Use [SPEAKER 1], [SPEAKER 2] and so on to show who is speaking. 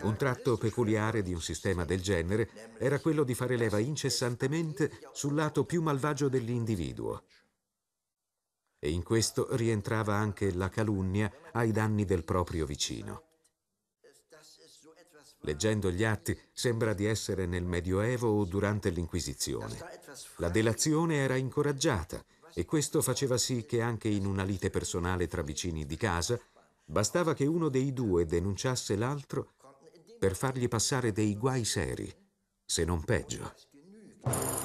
[SPEAKER 1] Un tratto peculiare di un sistema del genere era quello di fare leva incessantemente sul lato più malvagio dell'individuo. E in questo rientrava anche la calunnia ai danni del proprio vicino. Leggendo gli atti sembra di essere nel Medioevo o durante l'Inquisizione. La delazione era incoraggiata e questo faceva sì che anche in una lite personale tra vicini di casa bastava che uno dei due denunciasse l'altro per fargli passare dei guai seri, se non peggio.